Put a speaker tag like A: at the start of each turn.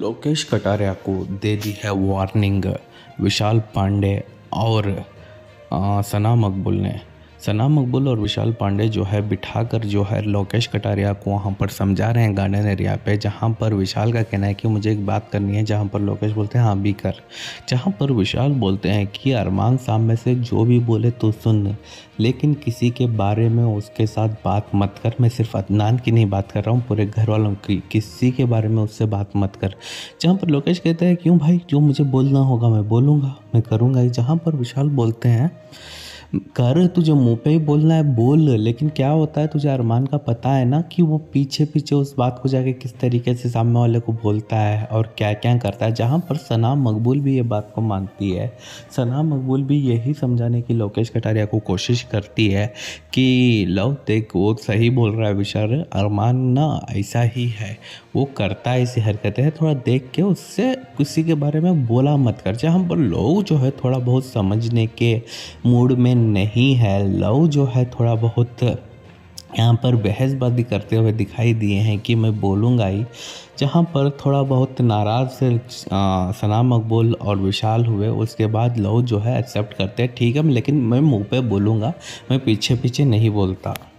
A: लोकेश कटारिया को दे दी है वार्निंग विशाल पांडे और सना मकबुल ने सना मकबूल और विशाल पांडे जो है बिठाकर जो है लोकेश कटारिया को वहाँ पर समझा रहे हैं गार्डन एरिया पे जहाँ पर विशाल का कहना है कि मुझे एक बात करनी है जहाँ पर लोकेश बोलते हैं हाँ भी कर जहाँ पर विशाल बोलते हैं कि अरमान साहब में से जो भी बोले तो सुन लेकिन किसी के बारे में उसके साथ बात मत कर मैं सिर्फ अदनान की नहीं बात कर रहा हूँ पूरे घर वालों की किसी के बारे में उससे बात मत कर जहाँ पर लोकेश कहते हैं क्यों भाई जो मुझे बोलना होगा मैं बोलूँगा मैं करूँगा जहाँ पर विशाल बोलते हैं कर तुझे मुंह पे ही बोलना है बोल लेकिन क्या होता है तुझे अरमान का पता है ना कि वो पीछे पीछे उस बात को जाके किस तरीके से सामने वाले को बोलता है और क्या क्या करता है जहाँ पर सना मकबूल भी ये बात को मानती है सना मकबूल भी यही समझाने की लोकेश कटारिया को कोशिश करती है कि लव देख वो सही बोल रहा है विशाल अरमान ना ऐसा ही है वो करता है ऐसी हरकतें है थोड़ा देख के उससे किसी के बारे में बोला मत कर जहाँ पर लोग जो है थोड़ा बहुत समझने के मूड में नहीं है लव जो है थोड़ा बहुत यहाँ पर बहसबाजी करते हुए दिखाई दिए हैं कि मैं बोलूँगा ही जहाँ पर थोड़ा बहुत नाराज़ से सना मकबूल और विशाल हुए उसके बाद लव जो है एक्सेप्ट करते हैं ठीक है लेकिन मैं मुंह पे बोलूँगा मैं पीछे पीछे नहीं बोलता